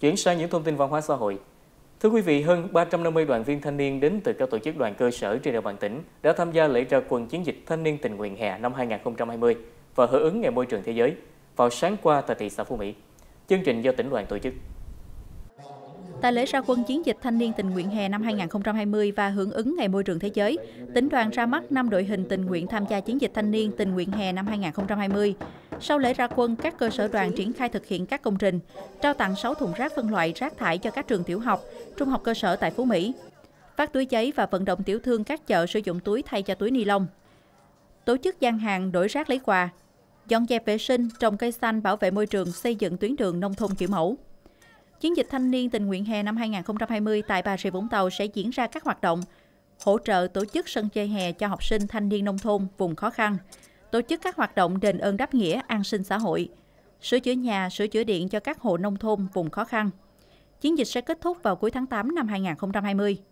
Chuyển sang những thông tin văn hóa xã hội. Thưa quý vị, hơn 350 đoàn viên thanh niên đến từ các tổ chức đoàn cơ sở trên địa bàn tỉnh đã tham gia lễ ra quân chiến dịch thanh niên tình nguyện hè năm 2020 và hưởng ứng Ngày môi trường thế giới vào sáng qua tại thị xã Phú Mỹ. Chương trình do tỉnh đoàn tổ chức. Tại lễ ra quân chiến dịch thanh niên tình nguyện hè năm 2020 và hưởng ứng Ngày môi trường thế giới, tỉnh đoàn ra mắt 5 đội hình tình nguyện tham gia chiến dịch thanh niên tình nguyện hè năm 2020. Sau lễ ra quân, các cơ sở đoàn triển khai thực hiện các công trình, trao tặng 6 thùng rác phân loại rác thải cho các trường tiểu học, trung học cơ sở tại Phú Mỹ, phát túi giấy và vận động tiểu thương các chợ sử dụng túi thay cho túi ni lông. Tổ chức gian hàng đổi rác lấy quà, dọn dẹp vệ sinh, trồng cây xanh, bảo vệ môi trường, xây dựng tuyến đường nông thôn kiểu mẫu. Chiến dịch thanh niên tình nguyện hè năm 2020 tại Bà Rịa Vũng Tàu sẽ diễn ra các hoạt động hỗ trợ tổ chức sân chơi hè cho học sinh thanh niên nông thôn vùng khó khăn, tổ chức các hoạt động đền ơn đáp nghĩa an sinh xã hội, sửa chữa nhà, sửa chữa điện cho các hộ nông thôn vùng khó khăn. Chiến dịch sẽ kết thúc vào cuối tháng 8 năm 2020.